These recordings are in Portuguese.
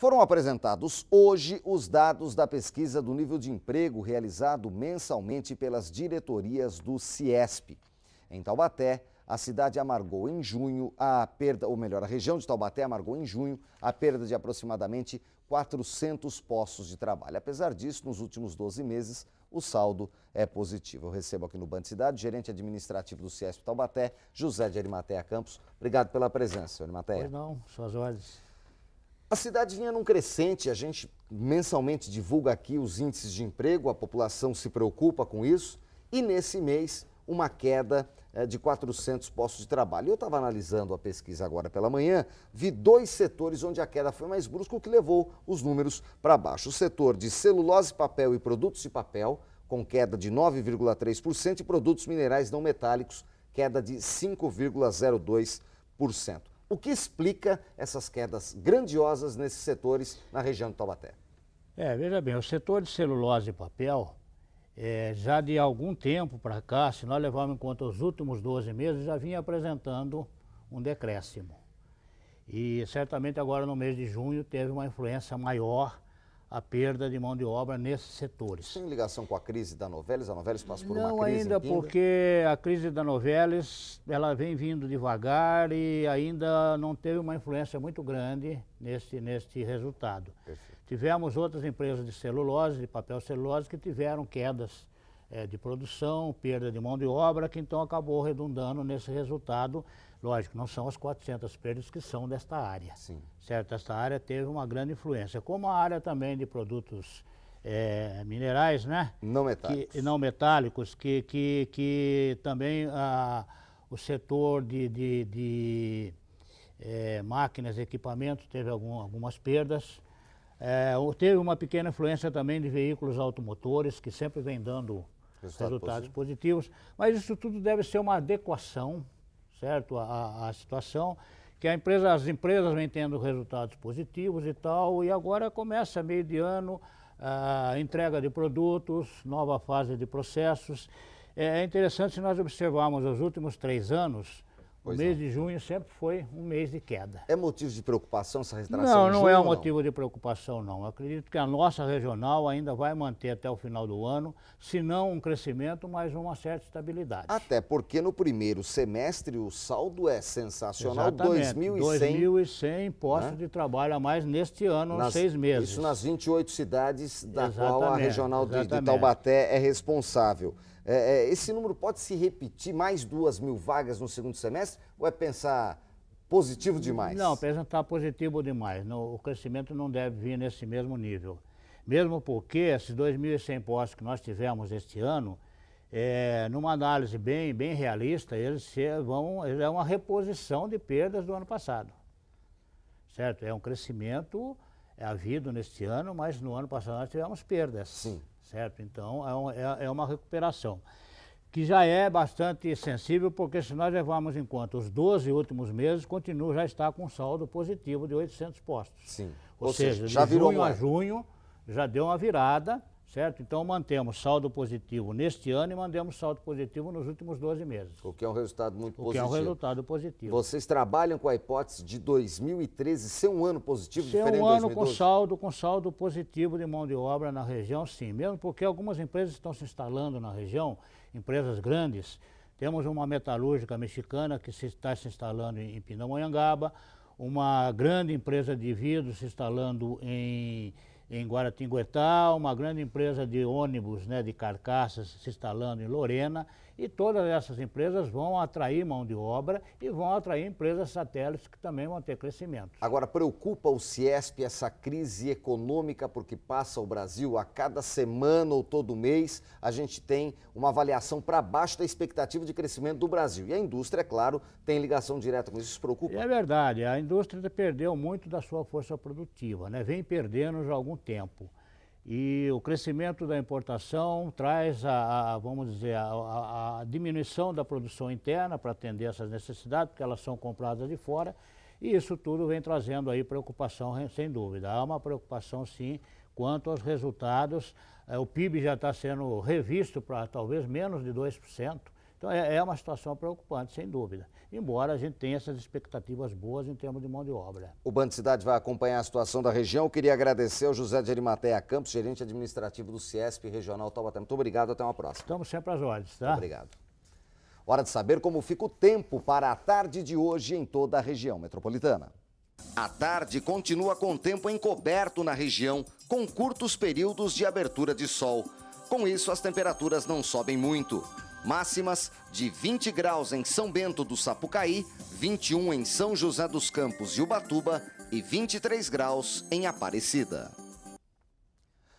Foram apresentados hoje os dados da pesquisa do nível de emprego realizado mensalmente pelas diretorias do CIESP. Em Taubaté, a cidade amargou em junho a perda, ou melhor, a região de Taubaté amargou em junho a perda de aproximadamente 400 postos de trabalho. Apesar disso, nos últimos 12 meses, o saldo é positivo. Eu recebo aqui no Banco Cidade, gerente administrativo do CIESP Taubaté, José de Arimatea Campos. Obrigado pela presença, senhor Arimatea. Pois não, suas ordens. A cidade vinha é num crescente, a gente mensalmente divulga aqui os índices de emprego, a população se preocupa com isso, e nesse mês uma queda eh, de 400 postos de trabalho. Eu estava analisando a pesquisa agora pela manhã, vi dois setores onde a queda foi mais brusca, o que levou os números para baixo. O setor de celulose, papel e produtos de papel, com queda de 9,3%, e produtos minerais não metálicos, queda de 5,02%. O que explica essas quedas grandiosas nesses setores na região de Taubaté? É, veja bem, o setor de celulose e papel, é, já de algum tempo para cá, se nós levarmos em conta os últimos 12 meses, já vinha apresentando um decréscimo. E certamente agora no mês de junho teve uma influência maior a perda de mão de obra nesses setores. Tem ligação com a crise da Novelis? A Novelis passa por Não uma crise? Não ainda, porque a crise da Novelis ela vem vindo devagar e ainda não teve uma influência muito grande neste, neste resultado. Perfeito. Tivemos outras empresas de celulose, de papel celulose, que tiveram quedas é, de produção, perda de mão de obra, que então acabou redundando nesse resultado. Lógico, não são as 400 perdas que são desta área. Sim. Certo? Esta área teve uma grande influência. Como a área também de produtos é, minerais, né? Não metálicos. Que, não metálicos, que, que, que também a, o setor de, de, de é, máquinas e equipamentos teve algum, algumas perdas. É, teve uma pequena influência também de veículos automotores, que sempre vem dando Resultado resultados positivo. positivos. Mas isso tudo deve ser uma adequação, certo, à, à situação que a empresa, as empresas vêm tendo resultados positivos e tal, e agora começa meio de ano a entrega de produtos, nova fase de processos. É, é interessante nós observarmos os últimos três anos, Pois o mês não. É. de junho sempre foi um mês de queda. É motivo de preocupação essa retração? Não, não é junho, é motivo não? de preocupação, não. Eu acredito que a nossa regional ainda vai manter até o final do ano, se não um crescimento, mas uma certa estabilidade. Até porque no primeiro semestre o saldo é sensacional, 2.100. 2.100 postos né? de trabalho a mais neste ano, nas, seis meses. Isso nas 28 cidades da exatamente, qual a regional de, de Taubaté é responsável. É, é, esse número pode se repetir mais duas mil vagas no segundo semestre ou é pensar positivo demais? Não, pensar tá positivo demais. o crescimento não deve vir nesse mesmo nível. Mesmo porque esses 2.100 postos que nós tivemos este ano, é, numa análise bem, bem realista, eles vão, é uma reposição de perdas do ano passado. Certo? É um crescimento havido neste ano, mas no ano passado nós tivemos perdas. Sim certo? Então, é, um, é, é uma recuperação que já é bastante sensível, porque se nós levarmos em conta os 12 últimos meses, continua já está com saldo positivo de 800 postos. Sim. Ou, Ou seja, seja, de virou junho a junho já deu uma virada Certo? Então mantemos saldo positivo neste ano e mantemos saldo positivo nos últimos 12 meses. O que é um resultado muito positivo. O que é um resultado positivo. Vocês trabalham com a hipótese de 2013 ser um ano positivo ser diferente um ano 2012? com saldo, com saldo positivo de mão de obra na região, sim. Mesmo porque algumas empresas estão se instalando na região, empresas grandes. Temos uma metalúrgica mexicana que se está se instalando em Pindamonhangaba, uma grande empresa de vidro se instalando em em Guaratinguetá, uma grande empresa de ônibus, né, de carcaças se instalando em Lorena, e todas essas empresas vão atrair mão de obra e vão atrair empresas satélites que também vão ter crescimento. Agora, preocupa o Ciesp essa crise econômica porque passa o Brasil a cada semana ou todo mês, a gente tem uma avaliação para baixo da expectativa de crescimento do Brasil. E a indústria, é claro, tem ligação direta com isso, se preocupa? É verdade, a indústria perdeu muito da sua força produtiva, né? vem perdendo já algum tempo. E o crescimento da importação traz a, a vamos dizer, a, a, diminuição da produção interna para atender essas necessidades, porque elas são compradas de fora, e isso tudo vem trazendo aí preocupação, sem dúvida. Há uma preocupação, sim, quanto aos resultados. É, o PIB já está sendo revisto para talvez menos de 2%. Então é, é uma situação preocupante, sem dúvida. Embora a gente tenha essas expectativas boas em termos de mão de obra. O Banco de Cidade vai acompanhar a situação da região. Eu queria agradecer ao José de Arimateia Campos, gerente administrativo do CIESP Regional Taubaté. Muito obrigado, até uma próxima. Estamos sempre às ordens, tá? Muito obrigado. Hora de saber como fica o tempo para a tarde de hoje em toda a região metropolitana. A tarde continua com tempo encoberto na região, com curtos períodos de abertura de sol. Com isso, as temperaturas não sobem muito. Máximas de 20 graus em São Bento do Sapucaí, 21 em São José dos Campos e Ubatuba e 23 graus em Aparecida.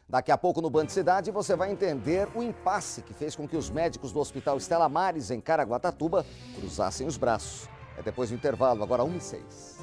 Daqui a pouco no Band Cidade você vai entender o impasse que fez com que os médicos do Hospital Estela Mares, em Caraguatatuba, cruzassem os braços. É depois do intervalo, agora 1 e 6.